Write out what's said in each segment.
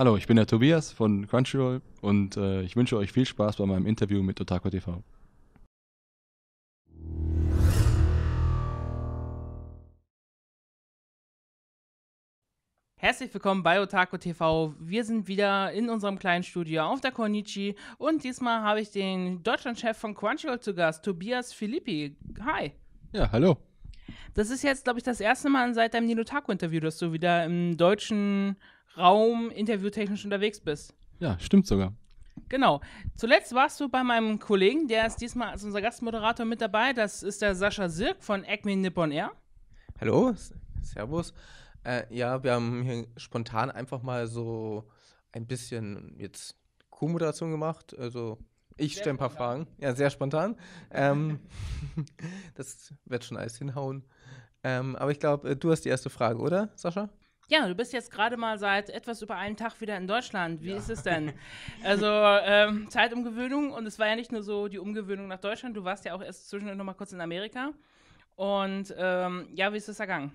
Hallo, ich bin der Tobias von Crunchyroll und äh, ich wünsche euch viel Spaß bei meinem Interview mit Otaku TV. Herzlich willkommen bei Otaku TV. Wir sind wieder in unserem kleinen Studio auf der Konichi und diesmal habe ich den Deutschlandchef von Crunchyroll zu Gast, Tobias Filippi. Hi. Ja, hallo. Das ist jetzt, glaube ich, das erste Mal seit deinem Nino taco interview dass du wieder im deutschen Raum interviewtechnisch unterwegs bist. Ja, stimmt sogar. Genau. Zuletzt warst du bei meinem Kollegen, der ist diesmal als unser Gastmoderator mit dabei. Das ist der Sascha Sirk von Acme Nippon Air. Hallo, Servus. Äh, ja, wir haben hier spontan einfach mal so ein bisschen jetzt Co-Moderation gemacht. Also ich stelle ein paar spontan. Fragen. Ja, sehr spontan. Ähm, das wird schon alles hinhauen. Ähm, aber ich glaube, äh, du hast die erste Frage, oder, Sascha? Ja, du bist jetzt gerade mal seit etwas über einem Tag wieder in Deutschland. Wie ja. ist es denn? Also ähm, Zeitumgewöhnung und es war ja nicht nur so die Umgewöhnung nach Deutschland, du warst ja auch erst zwischendurch noch mal kurz in Amerika. Und ähm, ja, wie ist es ergangen?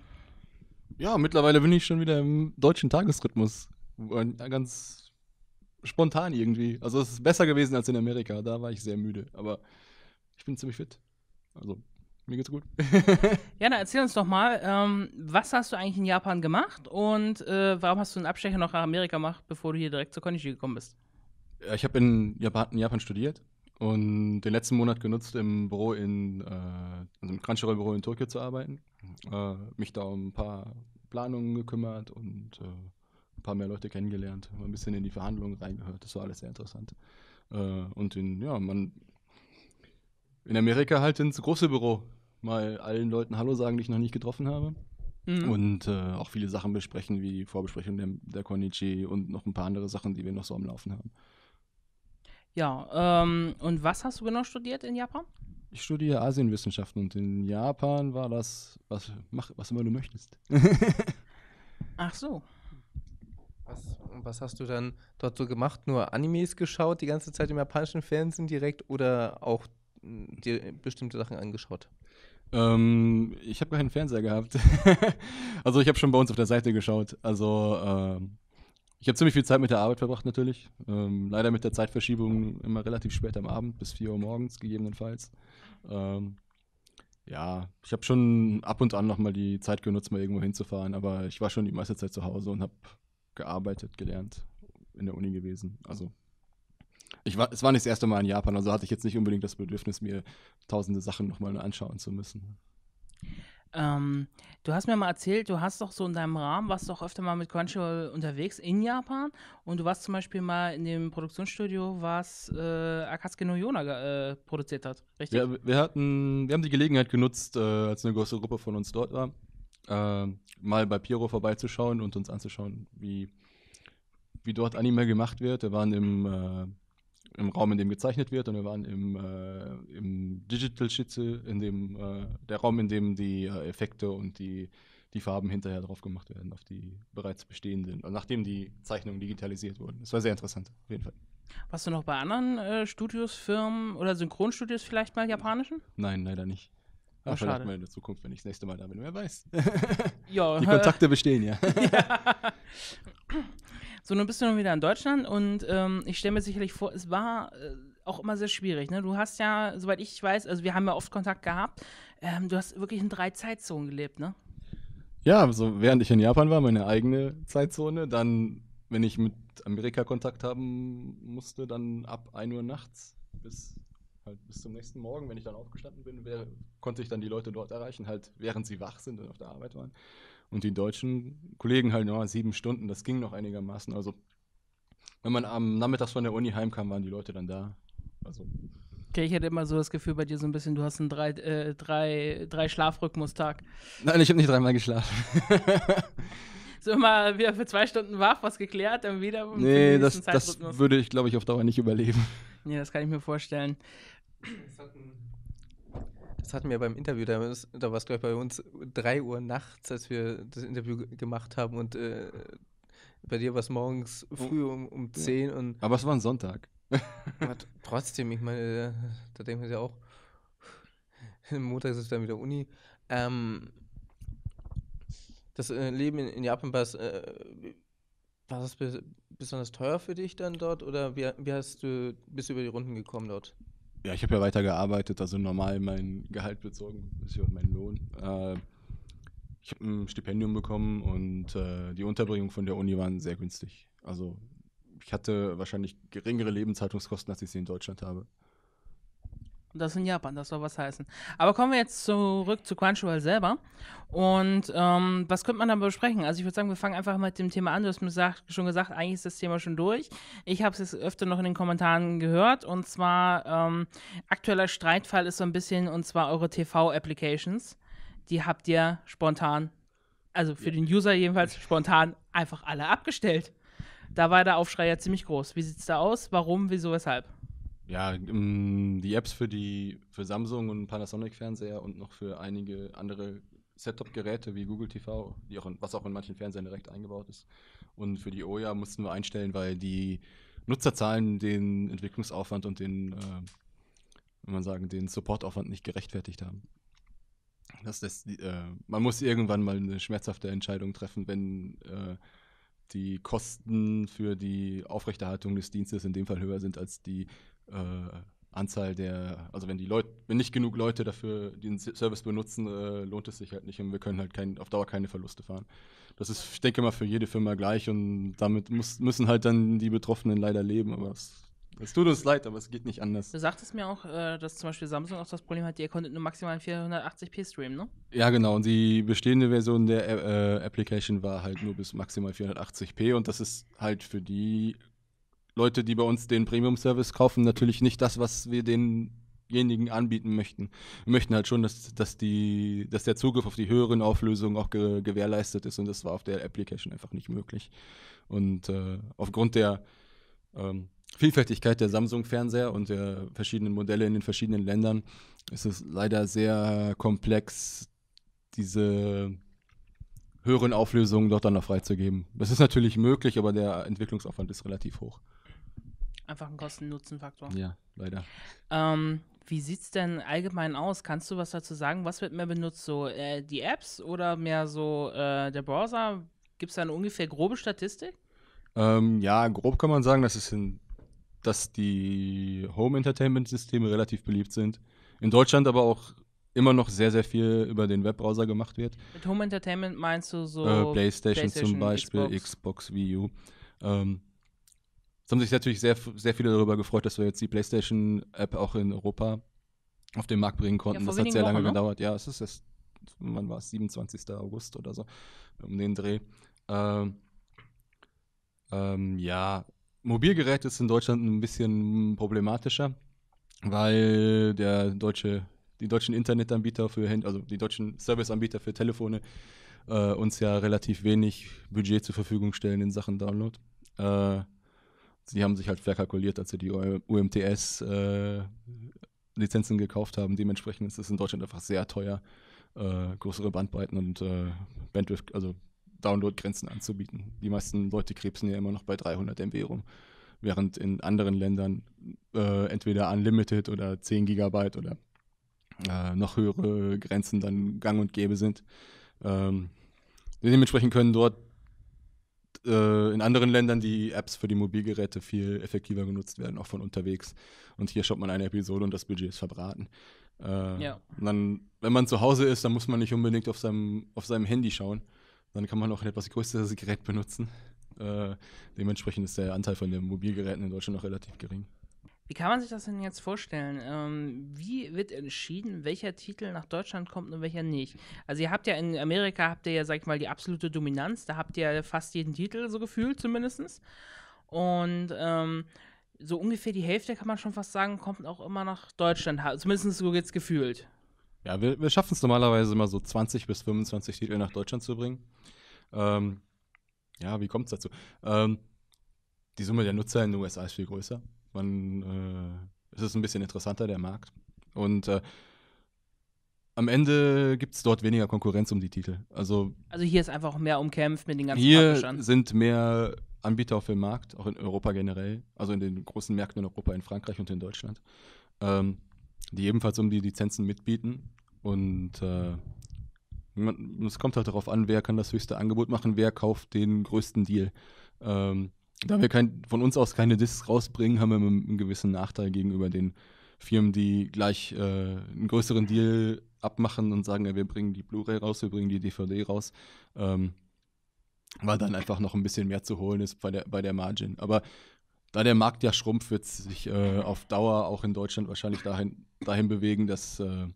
Ja, mittlerweile bin ich schon wieder im deutschen Tagesrhythmus. Ganz spontan irgendwie. Also es ist besser gewesen als in Amerika. Da war ich sehr müde, aber ich bin ziemlich fit. Also mir geht's gut. ja, dann erzähl uns doch mal, ähm, was hast du eigentlich in Japan gemacht und äh, warum hast du einen Abstecher nach Amerika gemacht, bevor du hier direkt zur Konichi gekommen bist? Ich habe in Japan, in Japan studiert und den letzten Monat genutzt, im Büro in, äh, also im Crunchyroll-Büro in Tokio zu arbeiten. Äh, mich da um ein paar Planungen gekümmert und äh, ein paar mehr Leute kennengelernt, ein bisschen in die Verhandlungen reingehört. Das war alles sehr interessant. Äh, und in, ja, man in Amerika halt ins große Büro mal allen Leuten Hallo sagen, die ich noch nicht getroffen habe. Mhm. Und äh, auch viele Sachen besprechen, wie die Vorbesprechung der, der Konichi und noch ein paar andere Sachen, die wir noch so am Laufen haben. Ja, ähm, und was hast du genau studiert in Japan? Ich studiere Asienwissenschaften und in Japan war das, was, mach, was immer du möchtest. Ach so. Was, was, hast du dann dort so gemacht? Nur Animes geschaut, die ganze Zeit im japanischen Fernsehen direkt oder auch hm, dir bestimmte Sachen angeschaut? Ähm, ich habe keinen Fernseher gehabt. also ich habe schon bei uns auf der Seite geschaut. Also ähm, ich habe ziemlich viel Zeit mit der Arbeit verbracht natürlich. Ähm, leider mit der Zeitverschiebung immer relativ spät am Abend, bis 4 Uhr morgens gegebenenfalls. Ähm, ja, ich habe schon ab und an nochmal die Zeit genutzt, mal irgendwo hinzufahren, aber ich war schon die meiste Zeit zu Hause und habe gearbeitet, gelernt, in der Uni gewesen. Also ich war, es war nicht das erste Mal in Japan, also hatte ich jetzt nicht unbedingt das Bedürfnis, mir tausende Sachen nochmal anschauen zu müssen. Ähm, du hast mir mal erzählt, du hast doch so in deinem Rahmen, warst doch öfter mal mit Crunchyroll unterwegs in Japan und du warst zum Beispiel mal in dem Produktionsstudio, was äh, Akatsuki no Yona äh, produziert hat, richtig? Ja, wir hatten, wir haben die Gelegenheit genutzt, äh, als eine große Gruppe von uns dort war, äh, mal bei Piero vorbeizuschauen und uns anzuschauen, wie, wie dort Anime gemacht wird. Wir waren im äh, im Raum, in dem gezeichnet wird, und wir waren im, äh, im Digital Schütze, in dem äh, der Raum, in dem die äh, Effekte und die, die Farben hinterher drauf gemacht werden, auf die bereits bestehenden, und nachdem die Zeichnungen digitalisiert wurden. Das war sehr interessant, auf jeden Fall. Warst du noch bei anderen äh, Studios, Firmen oder Synchronstudios vielleicht mal japanischen? Nein, leider nicht. Ach, oh, vielleicht mal in der Zukunft, wenn ich das nächste Mal da bin, wer weiß. ja, die äh, Kontakte bestehen, ja. ja. So, nun bist du nun wieder in Deutschland und ähm, ich stelle mir sicherlich vor, es war äh, auch immer sehr schwierig. Ne? Du hast ja, soweit ich weiß, also wir haben ja oft Kontakt gehabt, ähm, du hast wirklich in drei Zeitzonen gelebt, ne? Ja, also während ich in Japan war, meine eigene Zeitzone, dann, wenn ich mit Amerika Kontakt haben musste, dann ab 1 Uhr nachts bis halt bis zum nächsten Morgen, wenn ich dann aufgestanden bin, wär, konnte ich dann die Leute dort erreichen, halt während sie wach sind und auf der Arbeit waren. Und die deutschen Kollegen halt, ja, sieben Stunden, das ging noch einigermaßen. Also, wenn man am Nachmittag von der Uni heimkam, waren die Leute dann da. Also. Okay, ich hatte immer so das Gefühl bei dir so ein bisschen, du hast einen drei, äh, drei, drei Schlafrhythmus-Tag. Nein, ich habe nicht dreimal geschlafen. so immer wieder für zwei Stunden wach, was geklärt, dann wieder. Nee, das, das würde ich, glaube ich, auf Dauer nicht überleben. Nee, das kann ich mir vorstellen. Das hat ein das hatten wir beim Interview, da, da war es, glaube ich, bei uns 3 Uhr nachts, als wir das Interview gemacht haben und äh, bei dir war es morgens oh. früh um, um 10 und. Aber es war ein Sonntag. trotzdem, ich meine, da, äh, da denkt man ja auch, Montag ist es dann wieder Uni. Ähm, das äh, Leben in, in Japan war, äh, war das besonders teuer für dich dann dort oder wie, wie hast du, bist du über die Runden gekommen dort? ja, ich habe ja weitergearbeitet, also normal mein Gehalt bezogen, ist ja mein Lohn. Äh, ich habe ein Stipendium bekommen und äh, die Unterbringung von der Uni waren sehr günstig. Also ich hatte wahrscheinlich geringere Lebenshaltungskosten, als ich sie in Deutschland habe. Und das in Japan, das soll was heißen. Aber kommen wir jetzt zurück zu Crunchyroll selber. Und ähm, was könnte man dann besprechen? Also ich würde sagen, wir fangen einfach mit dem Thema an. Du hast mir gesagt, schon gesagt, eigentlich ist das Thema schon durch. Ich habe es öfter noch in den Kommentaren gehört. Und zwar, ähm, aktueller Streitfall ist so ein bisschen, und zwar eure TV-Applications. Die habt ihr spontan, also für ja. den User jedenfalls spontan, einfach alle abgestellt. Da war der Aufschrei ja ziemlich groß. Wie sieht es da aus? Warum? Wieso? Weshalb? ja, die Apps für die für Samsung und Panasonic-Fernseher und noch für einige andere setup geräte wie Google TV, die auch in, was auch in manchen Fernsehern direkt eingebaut ist. Und für die OJA e mussten wir einstellen, weil die Nutzerzahlen den Entwicklungsaufwand und den, äh, wenn man sagen, den Supportaufwand nicht gerechtfertigt haben. Das, das, äh, man muss irgendwann mal eine schmerzhafte Entscheidung treffen, wenn äh, die Kosten für die Aufrechterhaltung des Dienstes in dem Fall höher sind als die äh, Anzahl der, also wenn die Leute, wenn nicht genug Leute dafür den Service benutzen, äh, lohnt es sich halt nicht und wir können halt kein, auf Dauer keine Verluste fahren. Das ist, ich denke mal, für jede Firma gleich und damit muss, müssen halt dann die Betroffenen leider leben, aber es, es tut uns leid, aber es geht nicht anders. Du sagtest mir auch, äh, dass zum Beispiel Samsung auch das Problem hat, ihr konntet nur maximal 480p streamen, ne? Ja, genau. Und die bestehende Version der äh, Application war halt nur bis maximal 480p und das ist halt für die Leute, die bei uns den Premium-Service kaufen, natürlich nicht das, was wir denjenigen anbieten möchten. Wir möchten halt schon, dass, dass, die, dass der Zugriff auf die höheren Auflösungen auch ge gewährleistet ist und das war auf der Application einfach nicht möglich. Und äh, aufgrund der ähm, Vielfältigkeit der Samsung-Fernseher und der verschiedenen Modelle in den verschiedenen Ländern ist es leider sehr komplex, diese höheren Auflösungen dort dann noch freizugeben. Das ist natürlich möglich, aber der Entwicklungsaufwand ist relativ hoch. Einfach ein Kosten-Nutzen-Faktor. Ja, leider. Ähm, wie es denn allgemein aus? Kannst du was dazu sagen? Was wird mehr benutzt? So äh, die Apps oder mehr so äh, der Browser? Gibt es da eine ungefähr grobe Statistik? Ähm, ja, grob kann man sagen, dass, es in, dass die Home-Entertainment-Systeme relativ beliebt sind. In Deutschland aber auch immer noch sehr, sehr viel über den Webbrowser gemacht wird. Mit Home Entertainment meinst du so äh, PlayStation, PlayStation, zum Beispiel, Xbox, Xbox Wii U. Ähm, es haben sich natürlich sehr, sehr viele darüber gefreut, dass wir jetzt die PlayStation-App auch in Europa auf den Markt bringen konnten. Ja, das hat sehr lange Wochen, ne? gedauert. Ja, es ist jetzt, wann war es? 27. August oder so, um den Dreh. Ähm, ähm, ja, Mobilgeräte ist in Deutschland ein bisschen problematischer, weil der deutsche, die deutschen Internetanbieter für Hand, also die deutschen Serviceanbieter für Telefone äh, uns ja relativ wenig Budget zur Verfügung stellen in Sachen Download. Äh, sie haben sich halt verkalkuliert, als sie die UMTS-Lizenzen äh, gekauft haben. Dementsprechend ist es in Deutschland einfach sehr teuer, äh, größere Bandbreiten und äh, Bandwidth, also Downloadgrenzen anzubieten. Die meisten Leute krebsen ja immer noch bei 300 MB rum, während in anderen Ländern äh, entweder Unlimited oder 10 Gigabyte oder äh, noch höhere Grenzen dann gang und gäbe sind. Ähm, dementsprechend können dort äh, in anderen Ländern die Apps für die Mobilgeräte viel effektiver genutzt werden, auch von unterwegs. Und hier schaut man eine Episode und das Budget ist verbraten. Äh, ja. Und dann, wenn man zu Hause ist, dann muss man nicht unbedingt auf seinem, auf seinem Handy schauen. Dann kann man auch ein etwas größeres Gerät benutzen. Äh, dementsprechend ist der Anteil von den Mobilgeräten in Deutschland noch relativ gering. Wie kann man sich das denn jetzt vorstellen? Ähm, wie wird entschieden, welcher Titel nach Deutschland kommt und welcher nicht? Also ihr habt ja in Amerika, habt ihr ja, sag ich mal, die absolute Dominanz. Da habt ihr fast jeden Titel, so gefühlt zumindest. Und ähm, so ungefähr die Hälfte, kann man schon fast sagen, kommt auch immer nach Deutschland. Zumindest so geht's gefühlt. Ja, wir, wir schaffen es normalerweise immer so 20 bis 25 Titel nach Deutschland zu bringen. Ähm, ja, wie kommt es dazu? Ähm, die Summe der Nutzer in den USA ist viel größer. Man, äh, es ist ein bisschen interessanter, der Markt. Und äh, am Ende gibt es dort weniger Konkurrenz um die Titel. Also, also hier ist einfach mehr umkämpft mit den ganzen Hier Publishern. sind mehr Anbieter auf dem Markt, auch in Europa generell, also in den großen Märkten in Europa, in Frankreich und in Deutschland, ähm, die ebenfalls um die Lizenzen mitbieten. Und äh, man, es kommt halt darauf an, wer kann das höchste Angebot machen, wer kauft den größten Deal. Ähm, da wir kein, von uns aus keine Discs rausbringen, haben wir einen gewissen Nachteil gegenüber den Firmen, die gleich äh, einen größeren Deal abmachen und sagen, ja, wir bringen die Blu-ray raus, wir bringen die DVD raus, ähm, weil dann einfach noch ein bisschen mehr zu holen ist bei der, bei der Margin. Aber da der Markt ja schrumpft, wird es sich äh, auf Dauer auch in Deutschland wahrscheinlich dahin, dahin bewegen, dass äh,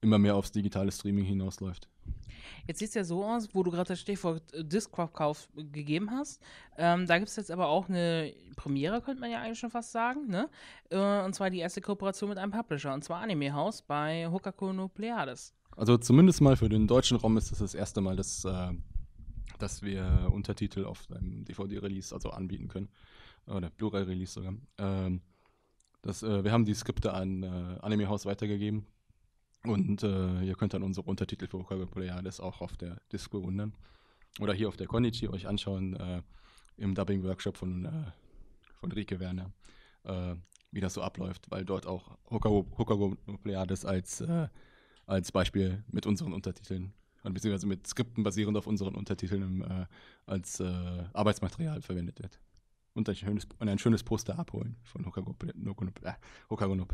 immer mehr aufs digitale Streaming hinausläuft. Jetzt sieht es ja so aus, wo du gerade das Stichwort äh, Discord-Kauf gegeben hast. Ähm, da gibt es jetzt aber auch eine Premiere, könnte man ja eigentlich schon fast sagen. Ne? Äh, und zwar die erste Kooperation mit einem Publisher, und zwar Anime House bei Hokaku no Pleiades. Also zumindest mal für den deutschen Raum ist das das erste Mal, dass, äh, dass wir Untertitel auf einem DVD-Release also anbieten können. Oder Blu-ray-Release sogar. Ähm, das, äh, wir haben die Skripte an äh, Anime House weitergegeben. Und äh, ihr könnt dann unsere Untertitel für Okalbe Pleiades auch auf der Disco wundern. Oder hier auf der Konichi euch anschauen äh, im Dubbing-Workshop von, äh, von Rike Werner, wie das so abläuft, weil dort auch Hokago Pleiades als, als Beispiel mit unseren Untertiteln, beziehungsweise mit Skripten basierend auf unseren Untertiteln als Arbeitsmaterial verwendet wird. Und ein schönes, und ein schönes Poster abholen von Hokago, Hokago no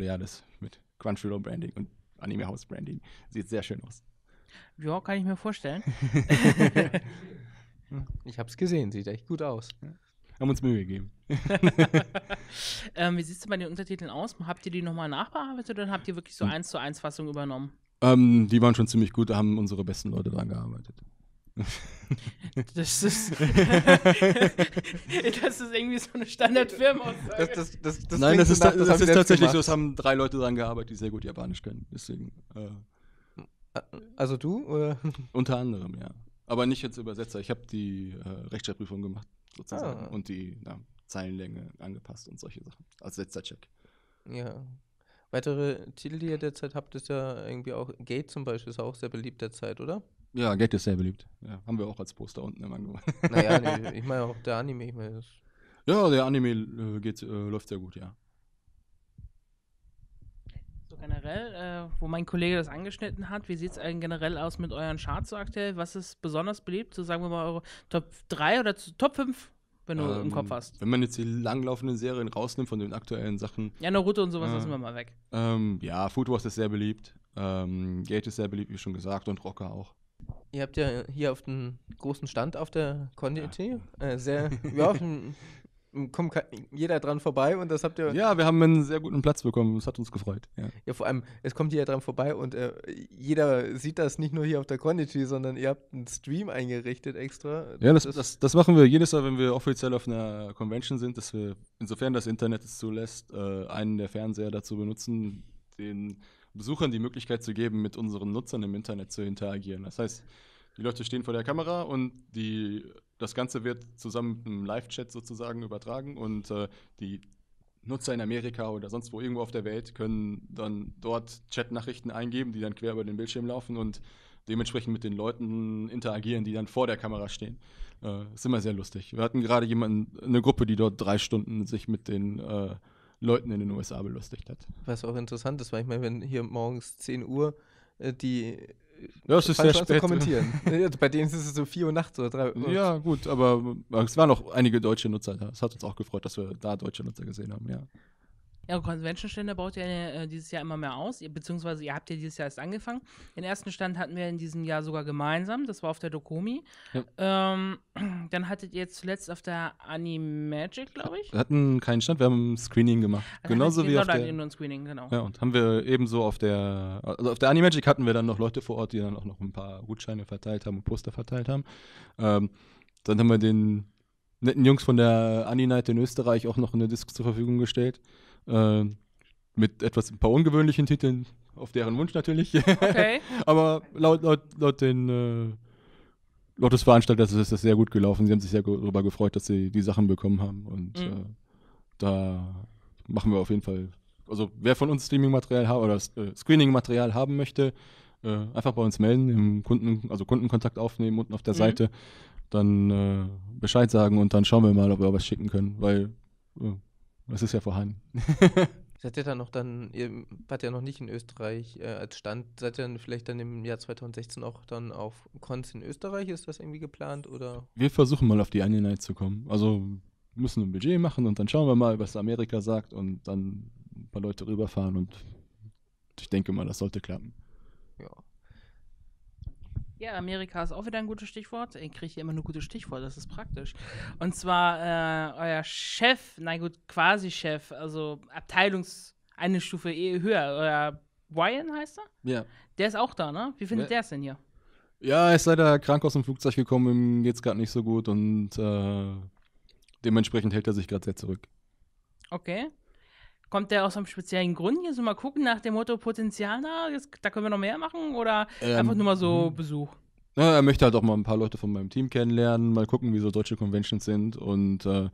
mit Crunchyroll Branding und Anime House Branding. Sieht sehr schön aus. Ja, kann ich mir vorstellen. ich habe es gesehen, sieht echt gut aus. Haben uns Mühe gegeben. ähm, wie sieht es bei den Untertiteln aus? Habt ihr die nochmal nachbearbeitet oder habt ihr wirklich so hm. eins zu eins Fassung übernommen? Ähm, die waren schon ziemlich gut, da haben unsere besten Leute dran gearbeitet. Das ist, das ist irgendwie so eine Standardfirma. Nein, das ist, nach, das das ist tatsächlich gemacht. so. Es haben drei Leute daran gearbeitet, die sehr gut Japanisch können. Deswegen. Äh, also du? Oder? Unter anderem, ja. Aber nicht als Übersetzer. Ich habe die äh, Rechtschreibprüfung gemacht, sozusagen. Ah. Und die na, Zeilenlänge angepasst und solche Sachen. Als letzter Check. Ja. Weitere Titel, die ihr derzeit habt, ist ja irgendwie auch Gate zum Beispiel, ist auch sehr beliebt derzeit, oder? Ja, Get ist sehr beliebt. Ja, haben wir auch als Poster unten im Angebot. Naja, nee, ich meine auch der Anime. Ich mein, das ja, der Anime äh, geht, äh, läuft sehr gut, ja. So generell, äh, wo mein Kollege das angeschnitten hat, wie sieht es eigentlich generell aus mit euren Charts so aktuell? Was ist besonders beliebt? So sagen wir mal eure Top 3 oder Top 5, wenn du ähm, im Kopf hast. Wenn man jetzt die langlaufenden Serien rausnimmt von den aktuellen Sachen. Ja, Naruto und sowas lassen wir mal weg. Ähm, ja, Food Wars ist sehr beliebt. Ähm, Gate ist sehr beliebt, wie schon gesagt, und Rocker auch. Ihr habt ja hier auf dem großen Stand auf der Condity ja. äh, sehr, ja, ähm, kommt jeder dran vorbei und das habt ihr. Ja, wir haben einen sehr guten Platz bekommen. Das hat uns gefreut. Ja, ja vor allem, es kommt jeder dran vorbei und äh, jeder sieht das nicht nur hier auf der Condity, sondern ihr habt einen Stream eingerichtet extra. Ja, das, das, das, machen wir jedes Mal, wenn wir offiziell auf einer Convention sind, dass wir, insofern das Internet es zulässt, äh, einen der Fernseher dazu benutzen, den Besuchern die Möglichkeit zu geben, mit unseren Nutzern im Internet zu interagieren. Das heißt, die Leute stehen vor der Kamera und die, das Ganze wird zusammen mit einem Live-Chat sozusagen übertragen und äh, die Nutzer in Amerika oder sonst wo irgendwo auf der Welt können dann dort Chatnachrichten eingeben, die dann quer über den Bildschirm laufen und dementsprechend mit den Leuten interagieren, die dann vor der Kamera stehen. Äh, ist immer sehr lustig. Wir hatten gerade jemanden, eine Gruppe, die dort drei Stunden sich mit den äh, Leuten in den USA belustigt hat. Was auch interessant ist, weil ich meine, wenn hier morgens 10 Uhr äh, die äh, ja, es ist sehr spät. kommentieren. Bei denen ist es so 4 Uhr nachts oder 3 Uhr. Ja, gut, aber es waren auch einige deutsche Nutzer da. Es hat uns auch gefreut, dass wir da deutsche Nutzer gesehen haben, ja. Ja, Convention-Stände baut ihr äh, dieses Jahr immer mehr aus, beziehungsweise ihr habt ja dieses Jahr erst angefangen. Den ersten Stand hatten wir in diesem Jahr sogar gemeinsam, das war auf der Dokomi. Ja. Ähm, dann hattet ihr zuletzt auf der Animagic, glaube ich. Wir hatten keinen Stand, wir haben ein Screening gemacht. Also Genauso wie genau auf der... Nur ein Screening, genau. Ja, und haben wir ebenso auf der, also auf der Animagic hatten wir dann noch Leute vor Ort, die dann auch noch ein paar Gutscheine verteilt haben und Poster verteilt haben. Ähm, dann haben wir den netten Jungs von der Ani in Österreich auch noch eine Disc zur Verfügung gestellt. Äh, mit etwas ein paar ungewöhnlichen Titeln, auf deren Wunsch natürlich. Okay. Aber laut, laut, laut den äh, laut des Veranstalters ist das sehr gut gelaufen. Sie haben sich sehr darüber gefreut, dass sie die Sachen bekommen haben. Und mhm. äh, da machen wir auf jeden Fall. Also wer von uns Streaming-Material ha oder äh, Screening-Material haben möchte, äh, einfach bei uns melden, im Kunden, also Kundenkontakt aufnehmen unten auf der mhm. Seite, dann äh, Bescheid sagen und dann schauen wir mal, ob wir was schicken können, weil äh, das ist ja vorhanden. seid ihr dann noch dann, ihr wart ja noch nicht in Österreich äh, als Stand, seid ihr dann vielleicht dann im Jahr 2016 auch dann auf Cons in Österreich? Ist das irgendwie geplant oder? Wir versuchen mal auf die Onion Night zu kommen. Also müssen ein Budget machen und dann schauen wir mal, was Amerika sagt und dann ein paar Leute rüberfahren und ich denke mal, das sollte klappen. Ja. Ja, Amerika ist auch wieder ein gutes Stichwort. Ich kriege hier immer nur gute Stichworte, das ist praktisch. Und zwar äh, euer Chef, nein gut, quasi Chef, also Abteilungs eine Stufe e höher, euer Ryan heißt er? Ja. Der ist auch da, ne? Wie findet ja. der es denn hier? Ja, er ist leider krank aus dem Flugzeug gekommen, ihm geht's gerade nicht so gut und äh, dementsprechend hält er sich gerade sehr zurück. Okay. Kommt der aus einem speziellen Grund hier so mal gucken nach dem Motto Potenzial, na, jetzt, da können wir noch mehr machen oder ähm, einfach nur mal so mhm. Besuch? Na, er möchte halt auch mal ein paar Leute von meinem Team kennenlernen, mal gucken, wie so deutsche Conventions sind und äh,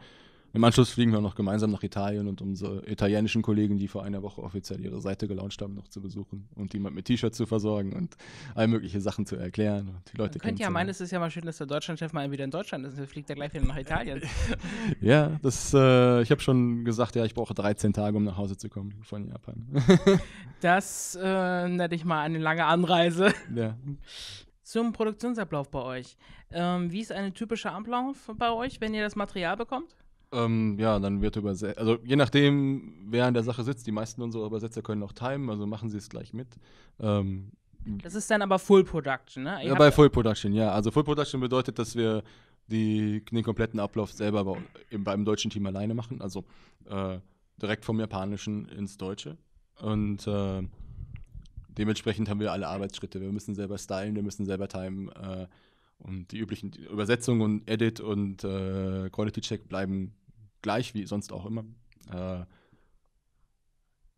im Anschluss fliegen wir noch gemeinsam nach Italien und unsere italienischen Kollegen, die vor einer Woche offiziell ihre Seite gelauncht haben, noch zu besuchen und die mit T-Shirts zu versorgen und all mögliche Sachen zu erklären. Und die Leute Man könnte ja meinen, es ist ja mal schön, dass der Deutschlandchef mal wieder in Deutschland ist und fliegt er gleich wieder nach Italien. ja, das, äh, ich habe schon gesagt, ja, ich brauche 13 Tage, um nach Hause zu kommen von Japan. das äh, nenne ich mal eine lange Anreise. Ja. Zum Produktionsablauf bei euch. Ähm, wie ist eine typische Ablauf bei euch, wenn ihr das Material bekommt? Ähm, ja, dann wird übersetzt. Also je nachdem, wer an der Sache sitzt, die meisten unserer Übersetzer können auch timen, also machen sie es gleich mit. Ähm, das ist dann aber Full Production, ne? ja, bei Full Production, ja. Also Full Production bedeutet, dass wir die, den kompletten Ablauf selber bei, beim deutschen Team alleine machen, also äh, direkt vom Japanischen ins Deutsche. Und äh, dementsprechend haben wir alle Arbeitsschritte. Wir müssen selber stylen, wir müssen selber timen. Äh, und die üblichen Übersetzungen und Edit und äh, Quality Check bleiben gleich wie sonst auch immer. Äh,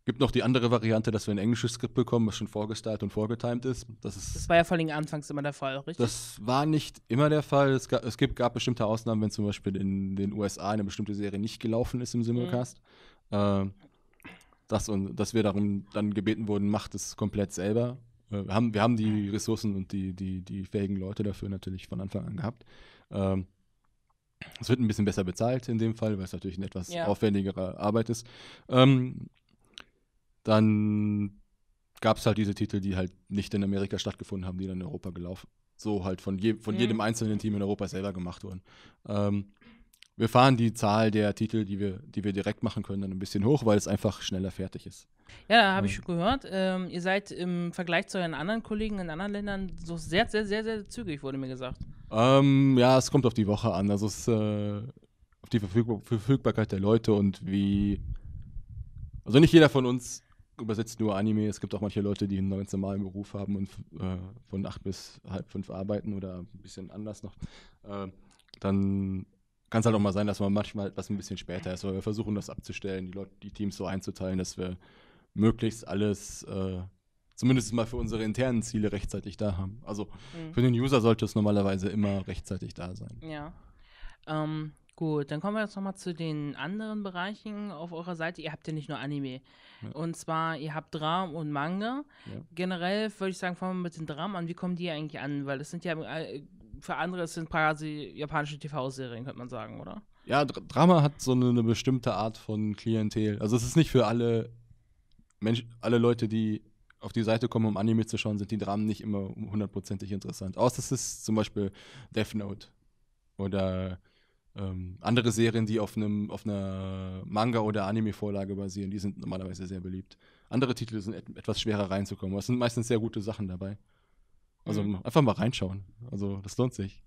gibt noch die andere Variante, dass wir ein englisches Skript bekommen, was schon vorgestylt und vorgetimed ist. Das, ist. das, war ja vor allem anfangs immer der Fall, richtig? Das war nicht immer der Fall. Es, gab, es gibt, gab bestimmte Ausnahmen, wenn zum Beispiel in den USA eine bestimmte Serie nicht gelaufen ist im Simulcast. Mhm. Äh, dass, und, dass wir darum dann gebeten wurden, macht es komplett selber. Äh, wir haben, wir haben die Ressourcen und die, die, die fähigen Leute dafür natürlich von Anfang an gehabt. Ähm, es wird ein bisschen besser bezahlt in dem Fall, weil es natürlich eine etwas ja. aufwendigere Arbeit ist. Ähm, dann gab es halt diese Titel, die halt nicht in Amerika stattgefunden haben, die dann in Europa gelaufen. So halt von, je, von mhm. jedem einzelnen Team in Europa selber gemacht wurden. Ähm, wir fahren die Zahl der Titel, die wir, die wir direkt machen können, dann ein bisschen hoch, weil es einfach schneller fertig ist. Ja, da habe ich schon ähm. gehört. Ähm, ihr seid im Vergleich zu euren anderen Kollegen in anderen Ländern so sehr, sehr, sehr, sehr zügig, wurde mir gesagt. Ähm, ja, es kommt auf die Woche an. Also es, äh, auf die Verfügbar Verfügbarkeit der Leute und wie. Also nicht jeder von uns übersetzt nur Anime. Es gibt auch manche Leute, die einen ganz normalen Beruf haben und äh, von acht bis halb fünf arbeiten oder ein bisschen anders noch. Äh, dann kann es halt auch mal sein, dass man manchmal das ein bisschen später ist, aber wir versuchen das abzustellen, die, Leute, die Teams so einzuteilen, dass wir möglichst alles, äh, zumindest mal für unsere internen Ziele, rechtzeitig da haben. Also mhm. für den User sollte es normalerweise immer rechtzeitig da sein. Ja. Ähm, gut, dann kommen wir jetzt nochmal zu den anderen Bereichen auf eurer Seite. Ihr habt ja nicht nur Anime. Ja. Und zwar, ihr habt Dram und Manga. Ja. Generell würde ich sagen, fangen wir mit den Dramen an. Wie kommen die eigentlich an? Weil das sind ja äh, für andere sind quasi japanische TV-Serien, könnte man sagen, oder? Ja, Dr Drama hat so eine, eine, bestimmte Art von Klientel. Also es ist nicht für alle Menschen, alle Leute, die auf die Seite kommen, um Anime zu schauen, sind die Dramen nicht immer hundertprozentig interessant. Außer es ist zum Beispiel Death Note oder ähm, andere Serien, die auf, einem, auf einer Manga- oder Anime-Vorlage basieren, die sind normalerweise sehr beliebt. Andere Titel sind et etwas schwerer reinzukommen, aber es sind meistens sehr gute Sachen dabei. Also mhm. einfach mal reinschauen. Also das lohnt sich.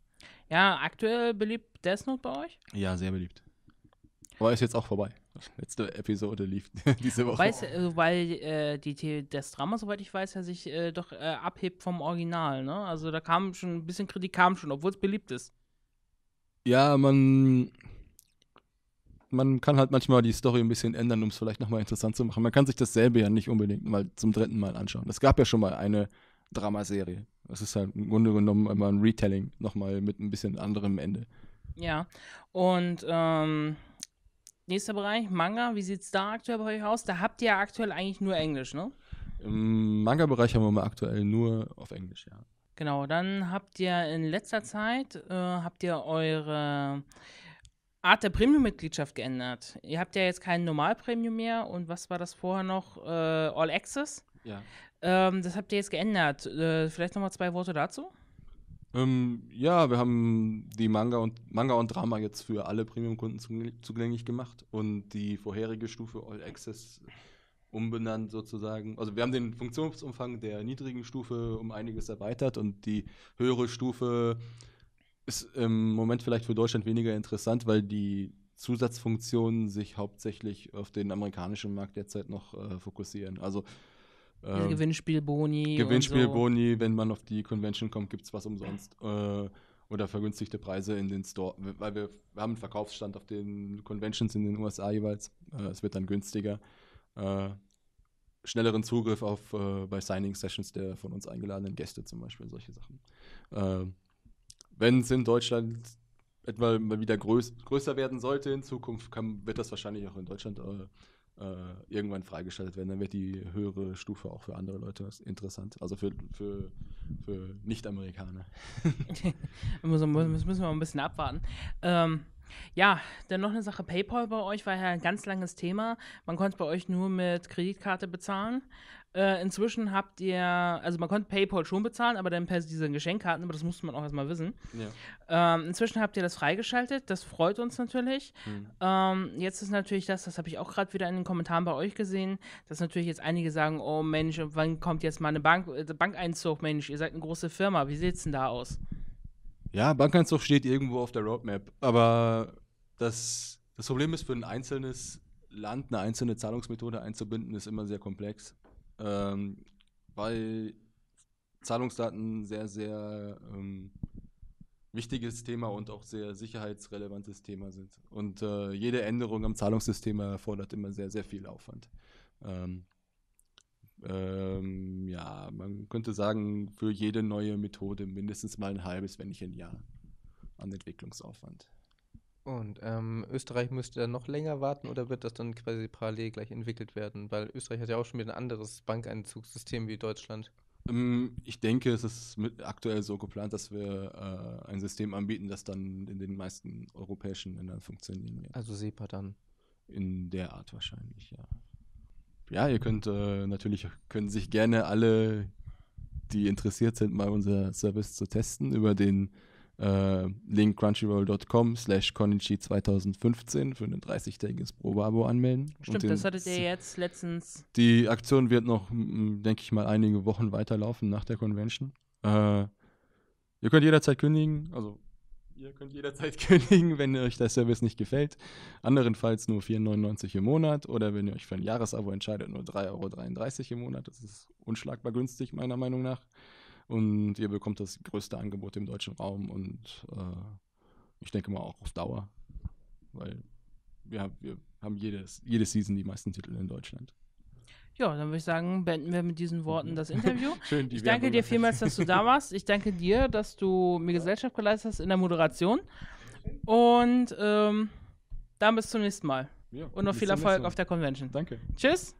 Ja, aktuell beliebt Death Note bei euch? Ja, sehr beliebt. Aber ist jetzt auch vorbei. Letzte Episode lief diese Woche. Weiß, äh, weil äh, die, die, das Drama, soweit ich weiß, ja sich äh, doch äh, abhebt vom Original. Ne? Also da kam schon ein bisschen Kritik, kam schon, obwohl es beliebt ist. Ja, man man kann halt manchmal die Story ein bisschen ändern, um es vielleicht nochmal interessant zu machen. Man kann sich dasselbe ja nicht unbedingt mal zum dritten Mal anschauen. Es gab ja schon mal eine Dramaserie. Das ist halt im Grunde genommen immer ein Retelling, nochmal mit ein bisschen anderem Ende. Ja, und ähm, nächster Bereich, Manga, wie sieht es da aktuell bei euch aus? Da habt ihr ja aktuell eigentlich nur Englisch, ne? Im Manga-Bereich haben wir mal aktuell nur auf Englisch, ja. Genau, dann habt ihr in letzter Zeit, äh, habt ihr eure Art der Premium-Mitgliedschaft geändert. Ihr habt ja jetzt kein Normal-Premium mehr und was war das vorher noch? Äh, All Access? Ja. Ähm, das habt ihr jetzt geändert. Äh, vielleicht nochmal zwei Worte dazu? Ähm, ja, wir haben die Manga und, Manga und Drama jetzt für alle Premium-Kunden zugänglich gemacht und die vorherige Stufe All Access umbenannt sozusagen. Also wir haben den Funktionsumfang der niedrigen Stufe um einiges erweitert und die höhere Stufe ist im Moment vielleicht für Deutschland weniger interessant, weil die Zusatzfunktionen sich hauptsächlich auf den amerikanischen Markt derzeit noch äh, fokussieren. Also ähm, Gewinnspielboni. Gewinnspielboni, so. wenn man auf die Convention kommt, gibt es was umsonst. Äh, oder vergünstigte Preise in den Store. Weil wir, wir, haben einen Verkaufsstand auf den Conventions in den USA jeweils. Äh, es wird dann günstiger. Äh, schnelleren Zugriff auf äh, bei Signing Sessions der von uns eingeladenen Gäste zum Beispiel, solche Sachen. Ähm, wenn es in Deutschland etwa mal wieder größ größer werden sollte in Zukunft, kann, wird das wahrscheinlich auch in Deutschland äh, äh, irgendwann freigeschaltet werden. Dann wird die höhere Stufe auch für andere Leute interessant. Also für, für, für Nicht-Amerikaner. das müssen wir mal ein bisschen abwarten. Ähm, ja, dann noch eine Sache. PayPal bei euch war ja ein ganz langes Thema. Man konnte bei euch nur mit Kreditkarte bezahlen. Äh, inzwischen habt ihr, also man konnte PayPal schon bezahlen, aber dann per diesen Geschenkkarten, aber das musste man auch erstmal wissen. Ja. Ähm, inzwischen habt ihr das freigeschaltet, das freut uns natürlich. Mhm. Ähm, jetzt ist natürlich das, das habe ich auch gerade wieder in den Kommentaren bei euch gesehen, dass natürlich jetzt einige sagen, oh Mensch, wann kommt jetzt mal eine Bank, äh, Bankeinzug, Mensch, ihr seid eine große Firma, wie sieht es denn da aus? Ja, Bankanzug steht irgendwo auf der Roadmap. Aber das, das Problem ist, für ein einzelnes Land eine einzelne Zahlungsmethode einzubinden, ist immer sehr komplex. Ähm, weil Zahlungsdaten sehr, sehr ähm, wichtiges Thema und auch sehr sicherheitsrelevantes Thema sind. Und äh, jede Änderung am Zahlungssystem erfordert immer sehr, sehr viel Aufwand. Ähm, ähm, ja, man könnte sagen, für jede neue Methode mindestens mal ein halbes, wenn nicht ein Jahr an Entwicklungsaufwand. Und ähm, Österreich müsste dann noch länger warten oder wird das dann quasi parallel gleich entwickelt werden? Weil Österreich hat ja auch schon wieder ein anderes Bankeinzugssystem wie Deutschland. Ähm, ich denke, es ist aktuell so geplant, dass wir äh, ein System anbieten, das dann in den meisten europäischen Ländern funktionieren wird. Also SEPA dann. In der Art wahrscheinlich, ja ja, ihr könnt äh, natürlich, können sich gerne alle, die interessiert sind, mal unser Service zu testen über den äh, Link crunchyroll.com slash 2015 für ein 30-tägiges Probeabo anmelden. Stimmt, den, das hattet ihr jetzt letztens. Die Aktion wird noch, denke ich mal, einige Wochen weiterlaufen nach der Convention. Äh, ihr könnt jederzeit kündigen, also Ihr könnt jederzeit kündigen, wenn euch der Service nicht gefällt. Anderenfalls nur 4,99 im Monat oder wenn ihr euch für ein Jahresabo entscheidet, nur 3,33 Euro im Monat. Das ist unschlagbar günstig, meiner Meinung nach. Und ihr bekommt das größte Angebot im deutschen Raum und äh, ich denke mal auch auf Dauer, weil wir, wir haben jedes, jede Season die meisten Titel in Deutschland. Ja, dann würde ich sagen, beenden wir mit diesen Worten das Interview. Schön, die ich danke dir vielmals, dass du da warst. Ich danke dir, dass du mir Gesellschaft geleistet hast in der Moderation. Und ähm, dann bis zum nächsten Mal. Ja, und noch viel Erfolg auf der Convention. Danke. Tschüss.